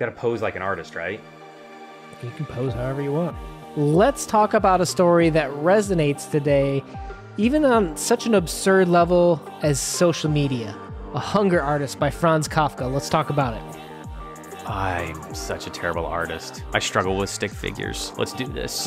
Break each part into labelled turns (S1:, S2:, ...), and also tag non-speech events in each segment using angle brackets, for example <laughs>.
S1: gotta pose like an artist, right?
S2: You can pose however you want. Let's talk about a story that resonates today, even on such an absurd level as social media. A Hunger Artist by Franz Kafka. Let's talk about it.
S1: I'm such a terrible artist. I struggle with stick figures. Let's do this. <laughs>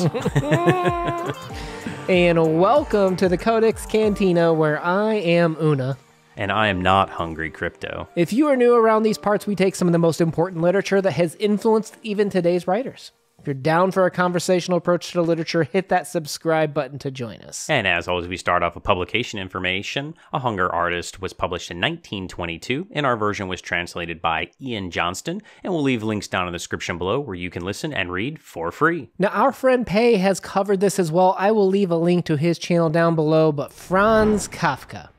S2: and welcome to the Codex Cantina, where I am Una
S1: and I am not hungry crypto.
S2: If you are new around these parts, we take some of the most important literature that has influenced even today's writers. If you're down for a conversational approach to literature, hit that subscribe button to join
S1: us. And as always, we start off with publication information. A Hunger Artist was published in 1922, and our version was translated by Ian Johnston. And we'll leave links down in the description below where you can listen and read for free.
S2: Now, our friend Pei has covered this as well. I will leave a link to his channel down below, but Franz Kafka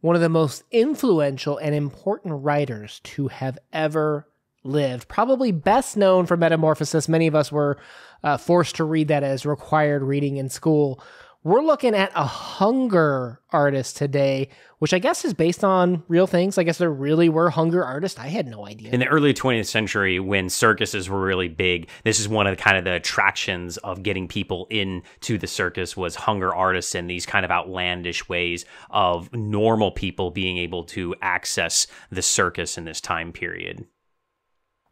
S2: one of the most influential and important writers to have ever lived. Probably best known for Metamorphosis. Many of us were uh, forced to read that as required reading in school. We're looking at a hunger artist today, which I guess is based on real things. I guess there really were hunger artists. I had no
S1: idea. In the early 20th century, when circuses were really big, this is one of the kind of the attractions of getting people into the circus was hunger artists and these kind of outlandish ways of normal people being able to access the circus in this time period.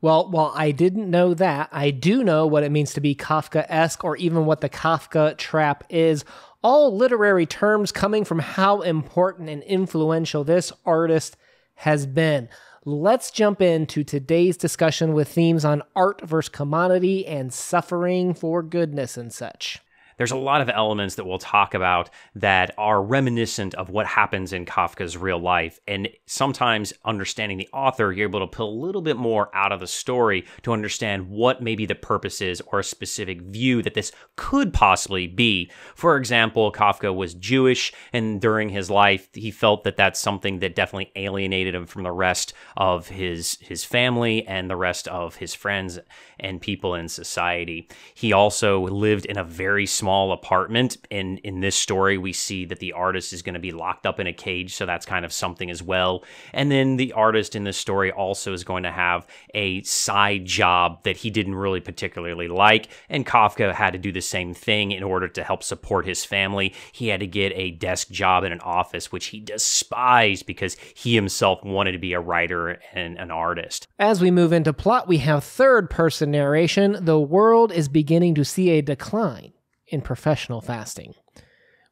S2: Well, while I didn't know that, I do know what it means to be Kafka esque or even what the Kafka trap is. All literary terms coming from how important and influential this artist has been. Let's jump into today's discussion with themes on art versus commodity and suffering for goodness and such
S1: there's a lot of elements that we'll talk about that are reminiscent of what happens in Kafka's real life. And sometimes understanding the author, you're able to pull a little bit more out of the story to understand what maybe the purpose is or a specific view that this could possibly be. For example, Kafka was Jewish, and during his life, he felt that that's something that definitely alienated him from the rest of his his family and the rest of his friends and people in society. He also lived in a very small small apartment. And in this story, we see that the artist is going to be locked up in a cage, so that's kind of something as well. And then the artist in this story also is going to have a side job that he didn't really particularly like. And Kafka had to do the same thing in order to help support his family. He had to get a desk job in an office, which he despised because he himself wanted to be a writer and an artist.
S2: As we move into plot, we have third person narration. The world is beginning to see a decline in professional fasting.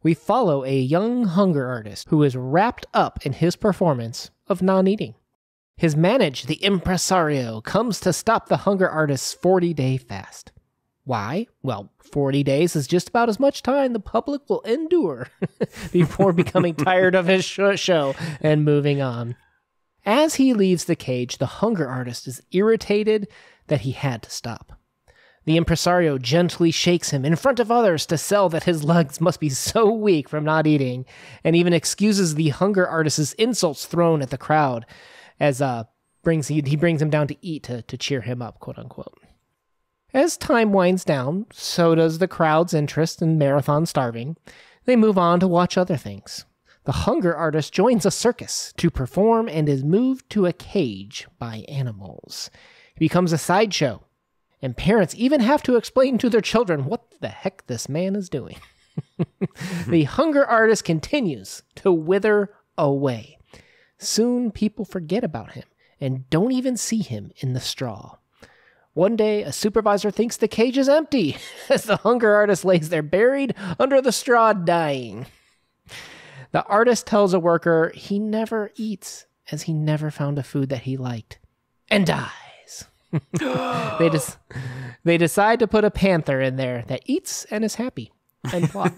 S2: We follow a young hunger artist who is wrapped up in his performance of non eating. His manage, the impresario, comes to stop the hunger artist's 40 day fast. Why? Well, 40 days is just about as much time the public will endure <laughs> before becoming tired of his show and moving on. As he leaves the cage, the hunger artist is irritated that he had to stop. The impresario gently shakes him in front of others to sell that his legs must be so weak from not eating, and even excuses the hunger artist's insults thrown at the crowd, as uh, brings he, he brings him down to eat to, to cheer him up, quote unquote. As time winds down, so does the crowd's interest in marathon starving. They move on to watch other things. The hunger artist joins a circus to perform and is moved to a cage by animals. He becomes a sideshow and parents even have to explain to their children what the heck this man is doing. <laughs> the hunger artist continues to wither away. Soon people forget about him and don't even see him in the straw. One day, a supervisor thinks the cage is empty <laughs> as the hunger artist lays there buried under the straw, dying. The artist tells a worker he never eats as he never found a food that he liked and died. <gasps> they just they decide to put a panther in there that eats and is happy and plot.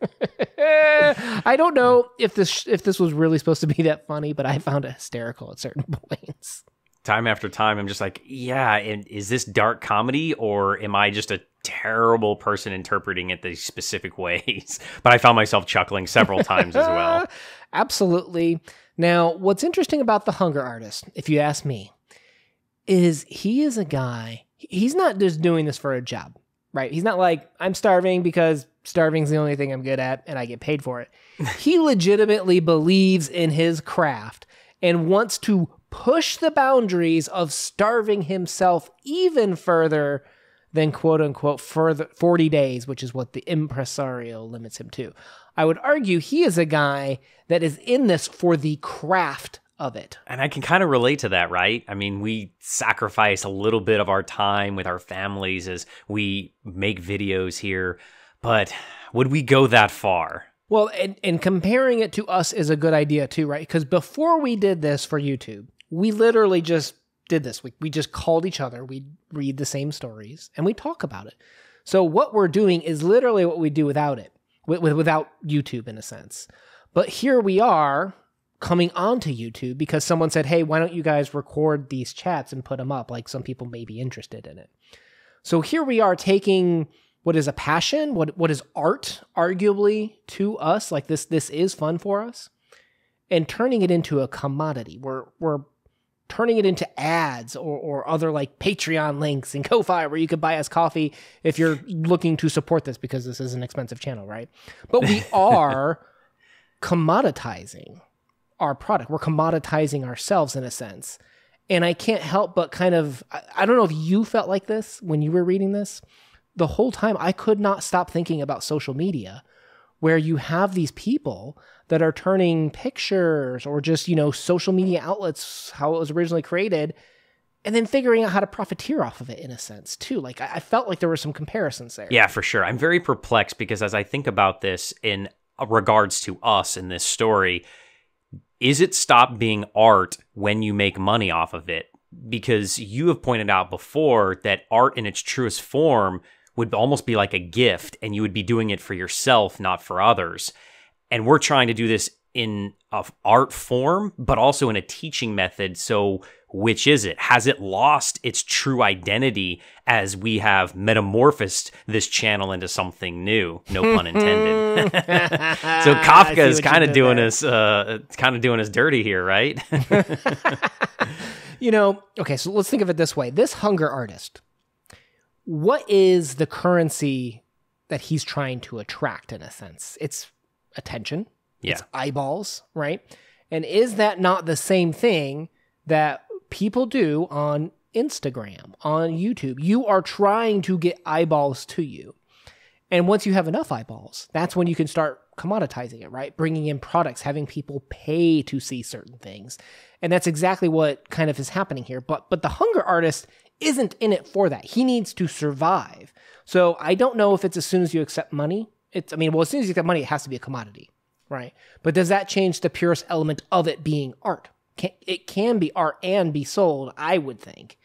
S2: <laughs> I don't know if this if this was really supposed to be that funny, but I found it hysterical at certain <laughs> points.
S1: Time after time, I'm just like, yeah, and is this dark comedy or am I just a terrible person interpreting it these specific ways? <laughs> but I found myself chuckling several times as well.
S2: Absolutely. Now, what's interesting about the Hunger Artist, if you ask me, is he is a guy, he's not just doing this for a job, right? He's not like, I'm starving because starving's the only thing I'm good at and I get paid for it. <laughs> he legitimately believes in his craft and wants to push the boundaries of starving himself even further than quote unquote further 40 days, which is what the impresario limits him to. I would argue he is a guy that is in this for the craft of it.
S1: And I can kind of relate to that, right? I mean, we sacrifice a little bit of our time with our families as we make videos here, but would we go that far?
S2: Well, and, and comparing it to us is a good idea too, right? Because before we did this for YouTube, we literally just did this. We, we just called each other, we read the same stories, and we talk about it. So what we're doing is literally what we do without it, with, without YouTube in a sense. But here we are coming onto YouTube because someone said, hey, why don't you guys record these chats and put them up? Like some people may be interested in it. So here we are taking what is a passion, what what is art, arguably to us, like this this is fun for us, and turning it into a commodity. We're we're turning it into ads or, or other like Patreon links and <laughs> Ko-fi where you could buy us coffee if you're looking to support this because this is an expensive channel, right? But we <laughs> are commoditizing our product. We're commoditizing ourselves in a sense. And I can't help but kind of, I, don't know if you felt like this when you were reading this. The whole time, I could not stop thinking about social media, where you have these people that are turning pictures or just, you know, social media outlets, how it was originally created, and then figuring out how to profiteer off of it in a sense too like I, felt like there were some comparisons there yeah
S1: for sure i'm very perplexed because as i think about this in regards to us in this story is it stop being art when you make money off of it? Because you have pointed out before that art in its truest form would almost be like a gift and you would be doing it for yourself, not for others. And we're trying to do this in a art form, but also in a teaching method. So which is it? Has it lost its true identity as we have metamorphosed this channel into something new? No pun <laughs> intended. <laughs> so Kafka is kind of doing there. us, uh, kind of doing us dirty here, right?
S2: <laughs> you know, okay. So let's think of it this way: this hunger artist, what is the currency that he's trying to attract? In a sense, it's attention. Yeah. It's eyeballs, right? And is that not the same thing that people do on Instagram, on YouTube. You are trying to get eyeballs to you. And once you have enough eyeballs, that's when you can start commoditizing it, right? Bringing in products, having people pay to see certain things. And that's exactly what kind of is happening here. But but the hunger artist isn't in it for that. He needs to survive. So I don't know if it's as soon as you accept money. It's I mean, well, as soon as you accept money, it has to be a commodity, right? But does that change the purest element of it being art? it can be art and be sold, I would think.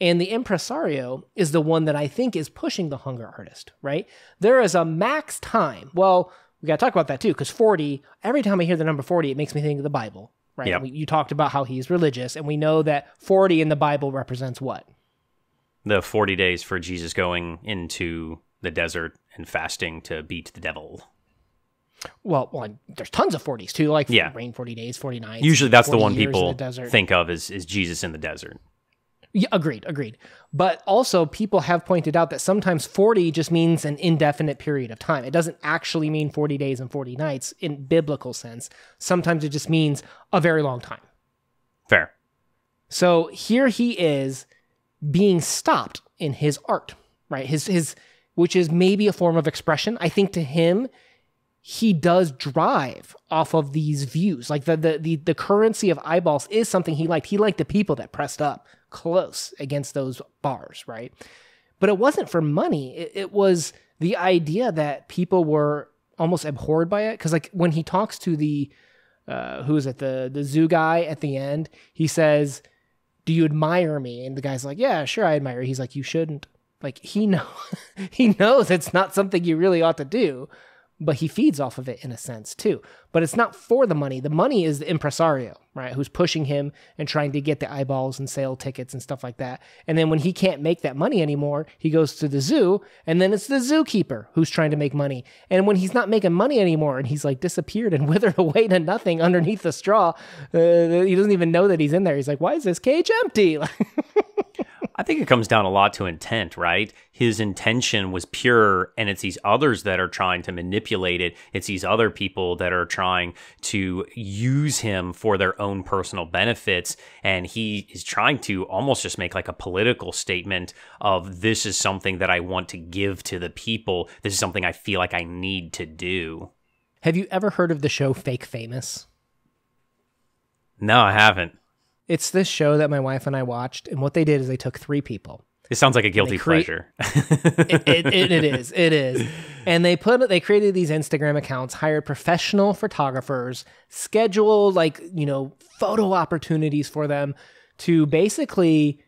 S2: And the impresario is the one that I think is pushing the hunger artist, right? There is a max time. Well, we got to talk about that too, because 40, every time I hear the number 40, it makes me think of the Bible, right? Yep. you talked about how he's religious, and we know that 40 in the Bible represents what?
S1: The 40 days for Jesus going into the desert and fasting to beat the devil.
S2: Well, well, there's tons of 40s too, like yeah. Rain 40 Days, 49. Usually that's the one people the
S1: think of as is Jesus in the Desert.
S2: Yeah, agreed, agreed. But also, people have pointed out that sometimes 40 just means an indefinite period of time. It doesn't actually mean 40 days and 40 nights in biblical sense. Sometimes it just means a very long time. Fair. So here he is being stopped in his art, right? His his which is maybe a form of expression. I think to him he does drive off of these views. Like the, the, the the currency of eyeballs is something he liked. He liked the people that pressed up close against those bars, right? But it wasn't for money. It, it was the idea that people were almost abhorred by it. Because like when he talks to the uh, who is it the the zoo guy at the end, he says, "Do you admire me?" And the guy's like, "Yeah, sure, I admire." You. He's like, "You shouldn't." Like he <laughs> know he knows it's not something you really ought to do but he feeds off of it in a sense too. But it's not for the money. The money is the impresario, right? Who's pushing him and trying to get the eyeballs and sale tickets and stuff like that. And then when he can't make that money anymore, he goes to the zoo, and then it's the zookeeper who's trying to make money. And when he's not making money anymore and he's like disappeared and <laughs> withered away to nothing underneath the straw, uh, he doesn't even know that he's in there. He's like, why is this cage empty? <laughs>
S1: I think it comes down a lot to intent, right? His intention was pure, and it's these others that are trying to manipulate it. It's these other people that are trying to use him for their own personal benefits. And he is trying to almost just make like a political statement of this is something that I want to give to the people. This is something I feel like I need to do.
S2: Have you ever heard of the show Fake Famous?
S1: No, I haven't.
S2: It's this show that my wife and I watched, and what they did is they took three
S1: people. It sounds like a guilty cre- pleasure. <laughs> it, it, it, it is. It is.
S2: And they put they created these Instagram accounts, hired professional photographers, scheduled like you know photo opportunities for them to basically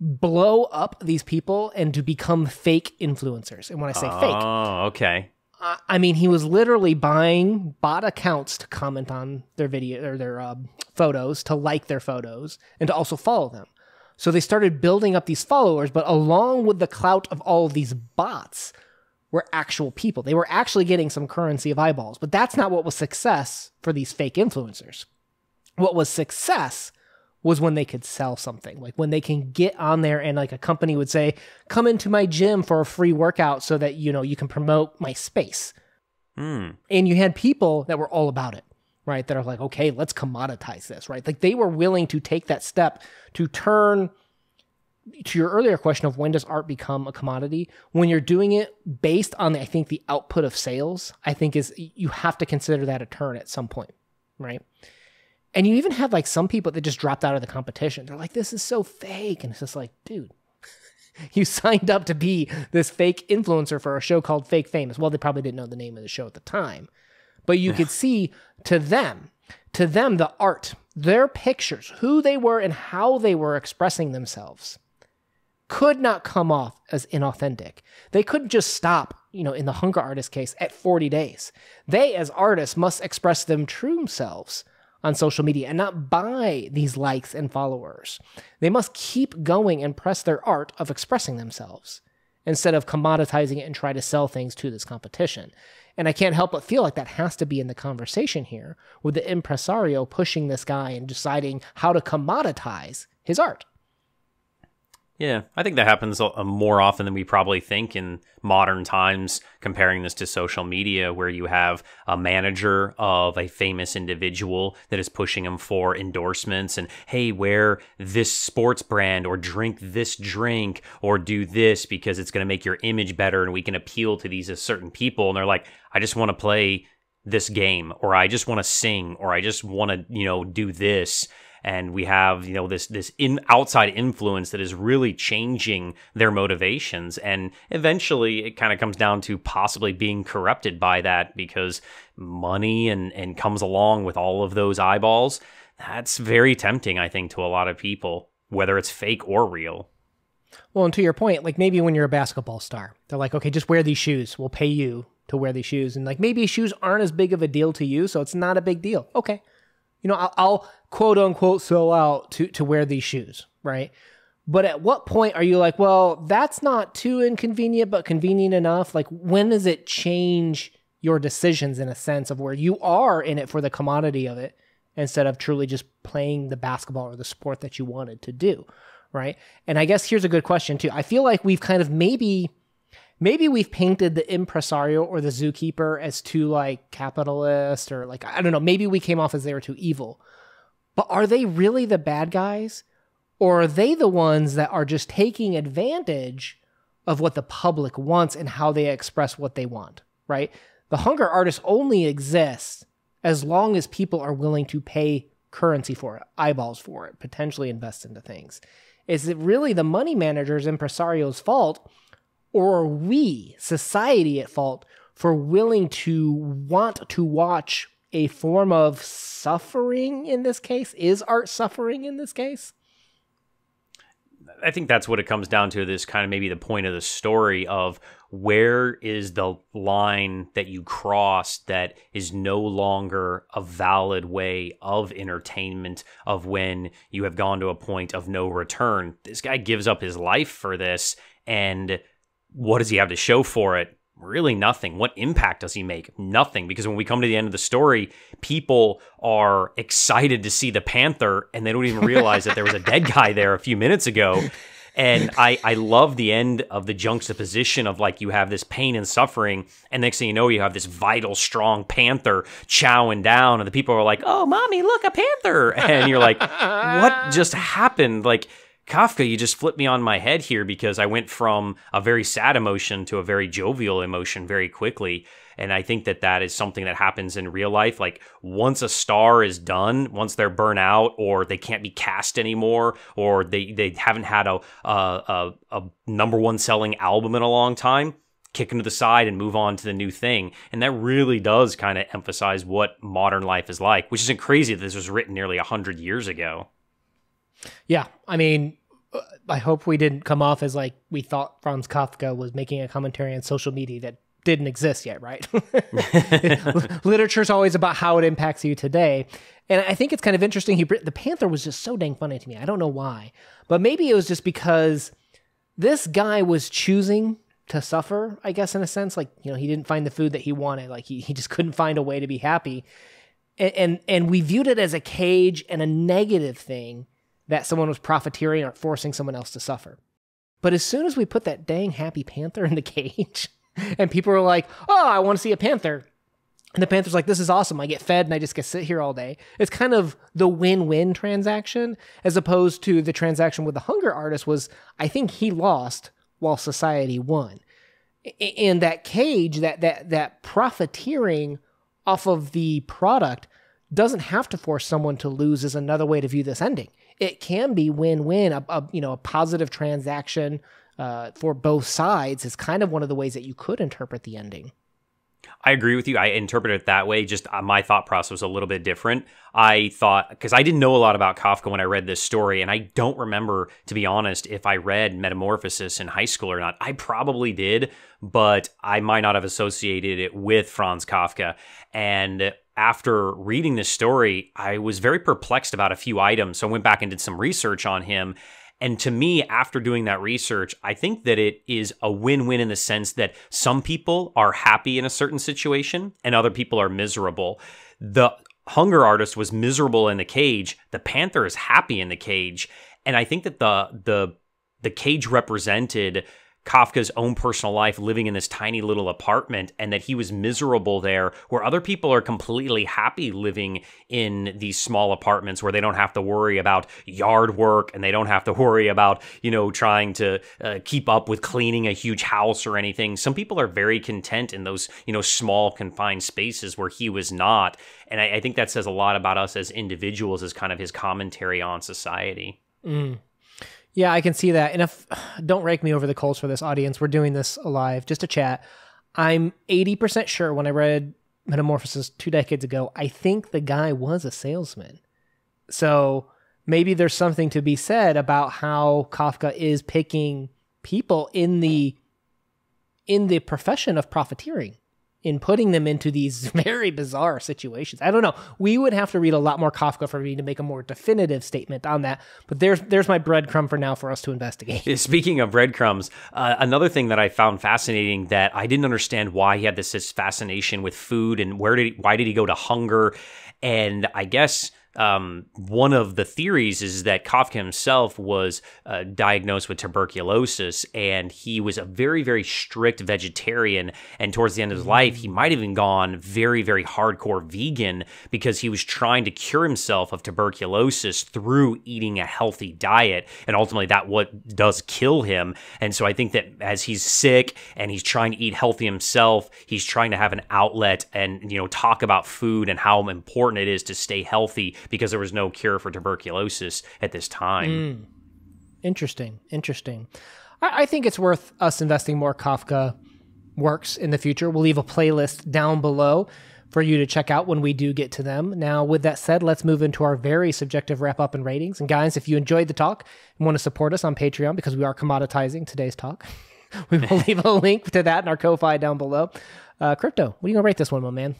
S2: blow up these people and to become fake influencers. And when I say oh,
S1: fake, okay,
S2: I mean, he was literally buying bot accounts to comment on their video or their uh, photos, to like their photos, and to also follow them. So they started building up these followers, but along with the clout of all of these bots were actual people. They were actually getting some currency of eyeballs, but that's not what was success for these fake influencers. What was success was when they could sell something, like when they can get on there and like a company would say, "Come into my gym for a free workout so that you know you can promote my space." Mm. And you had people that were all about it, right? That are like, "Okay, let's commoditize this," right? Like they were willing to take that step to turn to your earlier question of when does art become a commodity when you're doing it based on i think the output of sales i think is you have to consider that a turn at some point right and you even had like some people that just dropped out of the competition. They're like, this is so fake. And it's just like, dude, <laughs> you signed up to be this fake influencer for a show called Fake Famous. Well, they probably didn't know the name of the show at the time, but you could see to them, to them, the art, their pictures, who they were, and how they were expressing themselves could not come off as inauthentic. They couldn't just stop, you know, in the hunger artist case at 40 days. They, as artists, must express them true selves on social media and not buy these likes and followers. They must keep going and press their art of expressing themselves instead of commoditizing it and try to sell things to this competition. And I can't help but feel like that has to be in the conversation here with the impresario pushing this guy and deciding how to commoditize his art.
S1: Yeah, I think that happens more often than we probably think in modern times, comparing this to social media, where you have a manager of a famous individual that is pushing him for endorsements and, hey, wear this sports brand or drink this drink or do this because it's going to make your image better and we can appeal to these uh, certain people. And they're like, I just want to play this game or I just want to sing or I just want to, you know, do this and we have you know this this in outside influence that is really changing their motivations and eventually it kind of comes down to possibly being corrupted by that because money and and comes along with all of those eyeballs that's very tempting i think to a lot of people whether it's fake or real
S2: well and to your point like maybe when you're a basketball star they're like okay just wear these shoes we'll pay you to wear these shoes and like maybe shoes aren't as big of a deal to you so it's not a big deal okay you know, I'll, I'll quote unquote sell out to to wear these shoes, right? But at what point are you like, well, that's not too inconvenient, but convenient enough? Like, when does it change your decisions in a sense of where you are in it for the commodity of it instead of truly just playing the basketball or the sport that you wanted to do? Right. And I guess here's a good question, too. I feel like we've kind of maybe maybe we've painted the impresario or the zookeeper as too like capitalist or like I don't know, maybe we came off as they were too evil. But are they really the bad guys? Or are they the ones that are just taking advantage of what the public wants and how they express what they want, right? The hunger artist only exists as long as people are willing to pay currency for it, eyeballs for it, potentially invest into things. Is it really the money manager's impresario's fault or are we, society at fault, for willing to want to watch a form of suffering in this case? Is art suffering in this case?
S1: I think that's what it comes down to this kind of maybe the point of the story of where is the line that you cross that is no longer a valid way of entertainment of when you have gone to a point of no return. This guy gives up his life for this and what does he have to show for it? Really nothing. What impact does he make? Nothing. Because when we come to the end of the story, people are excited to see the Panther and they don't even realize that there was a dead guy there a few minutes ago. And I, I love the end of the juxtaposition of like you have this pain and suffering, and next thing you know, you have this vital, strong panther chowing down, and the people are like, Oh, mommy, look, a panther. And you're like, What just happened? Like, Kafka, you just flipped me on my head here because I went from a very sad emotion to a very jovial emotion very quickly. And I think that that is something that happens in real life. Like once a star is done, once they're burnt out, or they can't be cast anymore, or they they haven't had a a, a, a number one selling album in a long time, kick them to the side and move on to the new thing. And that really does kind of emphasize what modern life is like, which isn't crazy that this was written nearly hundred years ago.
S2: Yeah, I mean, I hope we didn't come off as like we thought Franz Kafka was making a commentary on social media that didn't exist yet, right? <laughs> <laughs> Literature's always about how it impacts you today. And I think it's kind of interesting. He, the Panther was just so dang funny to me. I don't know why, but maybe it was just because this guy was choosing to suffer, I guess, in a sense. Like, you know, he didn't find the food that he wanted. Like, he, he just couldn't find a way to be happy. And, and, and we viewed it as a cage and a negative thing that someone was profiteering or forcing someone else to suffer. But as soon as we put that dang happy panther <laughs> in the cage, and people are like, oh, I want to see a panther. And the panther's like, this is awesome. I get fed and I just get sit here all day. It's kind of the win win transaction, as opposed to the transaction with the hunger artist was I think he lost while society won. And that cage, that that that profiteering off of the product doesn't have to force someone to lose is another way to view this ending it can be win-win. A, a you know a positive transaction uh, for both sides is kind of one of the ways that you could interpret the ending.
S1: I agree with you. I interpret it that way. Just uh, my thought process was a little bit different. I thought because I didn't know a lot about Kafka when I read this story, and I don't remember, to be honest, if I read Metamorphosis in high school or not. I probably did, but I might not have associated it with Franz Kafka. And after reading this story, I was very perplexed about a few items. So I went back and did some research on him. And to me, after doing that research, I think that it is a win win in the sense that some people are happy in a certain situation and other people are miserable. The hunger artist was miserable in the cage, the panther is happy in the cage. And I think that the, the, the cage represented Kafka's own personal life living in this tiny little apartment and that he was miserable there, where other people are completely happy living in these small apartments where they don't have to worry about yard work and they don't have to <laughs> worry about, you know, trying to uh, keep up with cleaning a huge house or anything. Some people are very content in those, you know, small confined spaces where he was not. And I, I think that says a lot about us as individuals, as kind of his commentary on society.
S2: Mm. Yeah, I can see that. And if <sighs> don't rake me over the coals for this audience, we're doing this live just a chat. I'm 80% sure when I read Metamorphosis two decades ago, I think the guy was a salesman. So maybe there's something to be said about how Kafka is picking people in the in the profession of profiteering in putting them into these <laughs> very bizarre situations. I don't know. We would have to read a lot more Kafka for me to make a more definitive statement on that. But there's there's my breadcrumb for now for us to investigate.
S1: <laughs> Speaking of breadcrumbs, uh, another thing that I found fascinating that I didn't understand why he had this, this fascination with food and where did he, why did he go to hunger, and I guess um, one of the theories is that Kafka himself was uh, diagnosed with tuberculosis and he was a very, very strict vegetarian. And towards the end of his life, he might have even gone very, very hardcore vegan because he was trying to cure himself of tuberculosis through eating a healthy diet. And ultimately, that what does kill him. And so I think that as he's sick and he's trying to eat healthy himself, he's trying to have an outlet and, you know, talk about food and how important it is to stay healthy because there was no cure for tuberculosis at this time.
S2: Mm. Interesting. Interesting. I, I think it's worth us investing more Kafka works in the future. We'll leave a playlist down below for you to check out when we do get to them. Now, with that said, let's move into our very subjective wrap up and ratings. And guys, if you enjoyed the talk and want to support us on Patreon because we are commoditizing today's talk, <laughs> we will <laughs> leave a link to that in our Ko-fi down below. Uh, crypto, what are you gonna rate this one, my man?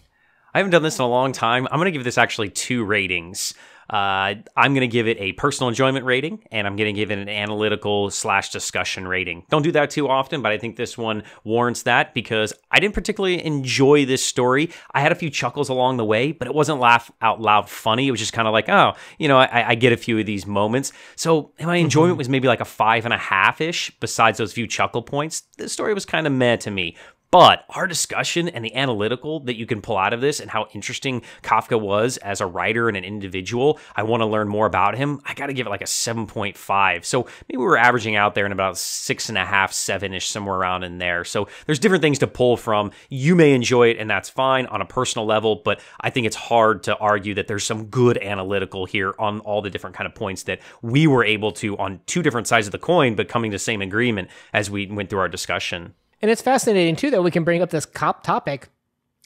S1: I haven't done this in a long time. I'm going to give this actually two ratings. Uh, I'm going to give it a personal enjoyment rating, and I'm going to give it an analytical slash discussion rating. Don't do that too often, but I think this one warrants that because I didn't particularly enjoy this story. I had a few chuckles along the way, but it wasn't laugh out loud funny. It was just kind of like, oh, you know, I, I, get a few of these moments. So my mm-hmm. enjoyment was maybe like a five and a half ish. Besides those few chuckle points, the story was kind of meh to me. But our discussion and the analytical that you can pull out of this and how interesting Kafka was as a writer and an individual, I want to learn more about him. I got to give it like a 7.5. So maybe we were averaging out there in about six and a half, seven ish, somewhere around in there. So there's different things to pull from. You may enjoy it, and that's fine on a personal level, but I think it's hard to argue that there's some good analytical here on all the different kind of points that we were able to on two different sides of the coin, but coming to the same agreement as we went through our discussion.
S2: And it's fascinating too that we can bring up this cop topic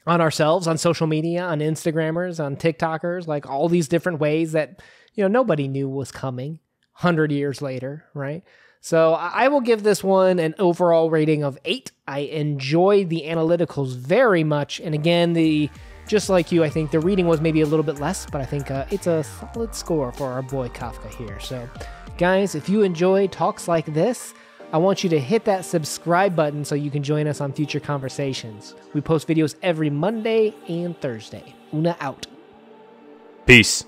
S2: on ourselves, on social media, on Instagrammers, on TikTokers, like all these different ways that, you know, nobody knew was coming 100 years later, right? So I will give this one an overall rating of eight. I enjoyed the analyticals very much. And again, the just like you, I think the reading was maybe a little bit less, but I think uh, it's a solid score for our boy Kafka here. So, guys, if you enjoy talks like this, I want you to hit that subscribe button so you can join us on future conversations. We post videos every Monday and Thursday. Una out.
S1: Peace.